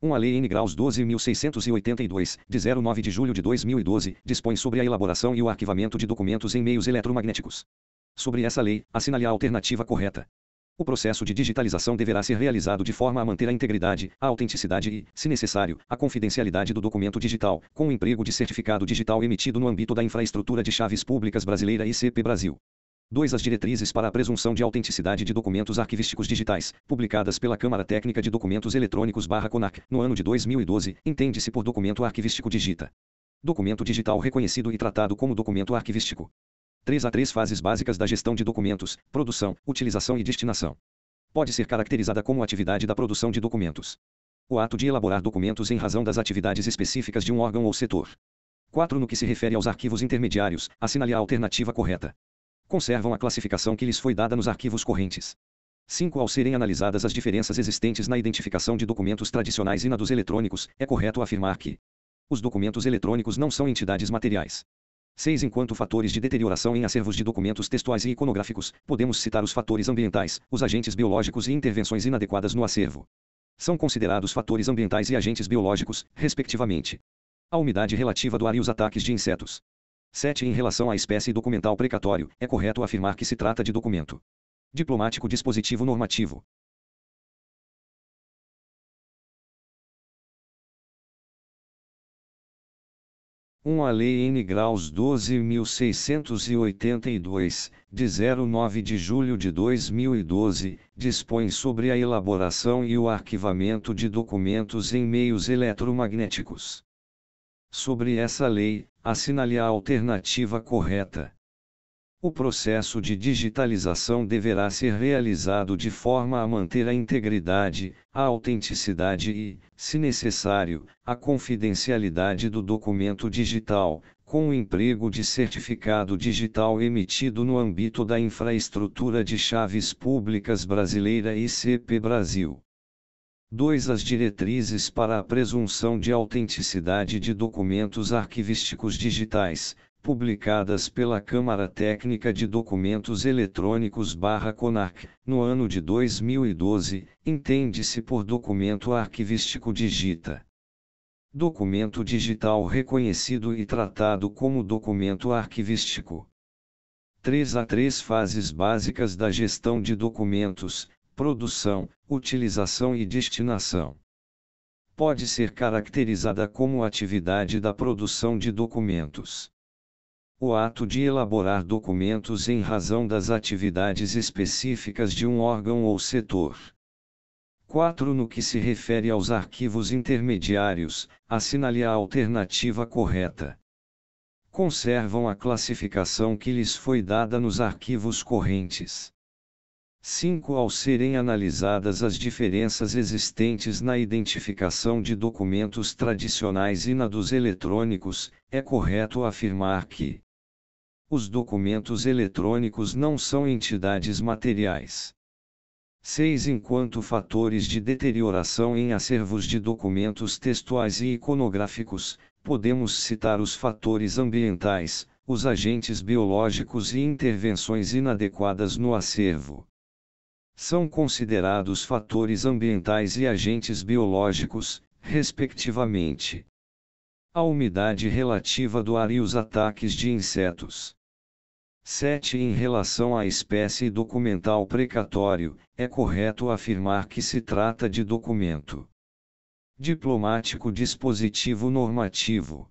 1. A Lei N. Graus 12.682, de 09 de julho de 2012, dispõe sobre a elaboração e o arquivamento de documentos em meios eletromagnéticos. Sobre essa lei, assinale a alternativa correta. O processo de digitalização deverá ser realizado de forma a manter a integridade, a autenticidade e, se necessário, a confidencialidade do documento digital, com o emprego de certificado digital emitido no âmbito da infraestrutura de chaves públicas brasileira ICP Brasil. 2. As diretrizes para a presunção de autenticidade de documentos arquivísticos digitais, publicadas pela Câmara Técnica de Documentos Eletrônicos barra CONAC, no ano de 2012, entende-se por documento arquivístico digita. Documento digital reconhecido e tratado como documento arquivístico. 3 a três fases básicas da gestão de documentos, produção, utilização e destinação. Pode ser caracterizada como atividade da produção de documentos. O ato de elaborar documentos em razão das atividades específicas de um órgão ou setor. 4. No que se refere aos arquivos intermediários, assinale a alternativa correta conservam a classificação que lhes foi dada nos arquivos correntes. 5. Ao serem analisadas as diferenças existentes na identificação de documentos tradicionais e na dos eletrônicos, é correto afirmar que os documentos eletrônicos não são entidades materiais. 6. Enquanto fatores de deterioração em acervos de documentos textuais e iconográficos, podemos citar os fatores ambientais, os agentes biológicos e intervenções inadequadas no acervo. São considerados fatores ambientais e agentes biológicos, respectivamente. A umidade relativa do ar e os ataques de insetos. 7. Em relação à espécie documental precatório, é correto afirmar que se trata de documento diplomático dispositivo normativo. Um a Lei N. Graus 12.682, de 09 de julho de 2012, dispõe sobre a elaboração e o arquivamento de documentos em meios eletromagnéticos sobre essa lei, assinale a alternativa correta. O processo de digitalização deverá ser realizado de forma a manter a integridade, a autenticidade e, se necessário, a confidencialidade do documento digital, com o emprego de certificado digital emitido no âmbito da infraestrutura de chaves públicas brasileira ICP Brasil. 2. As diretrizes para a presunção de autenticidade de documentos arquivísticos digitais, publicadas pela Câmara Técnica de Documentos Eletrônicos barra CONARC, no ano de 2012, entende-se por documento arquivístico digita. Documento digital reconhecido e tratado como documento arquivístico. 3 Há três fases básicas da gestão de documentos, produção, utilização e destinação. Pode ser caracterizada como atividade da produção de documentos. O ato de elaborar documentos em razão das atividades específicas de um órgão ou setor. 4. No que se refere aos arquivos intermediários, assinale a alternativa correta. Conservam a classificação que lhes foi dada nos arquivos correntes. 5. Ao serem analisadas as diferenças existentes na identificação de documentos tradicionais e na dos eletrônicos, é correto afirmar que os documentos eletrônicos não são entidades materiais. 6. Enquanto fatores de deterioração em acervos de documentos textuais e iconográficos, podemos citar os fatores ambientais, os agentes biológicos e intervenções inadequadas no acervo são considerados fatores ambientais e agentes biológicos, respectivamente. A umidade relativa do ar e os ataques de insetos. 7. Em relação à espécie documental precatório, é correto afirmar que se trata de documento diplomático dispositivo normativo.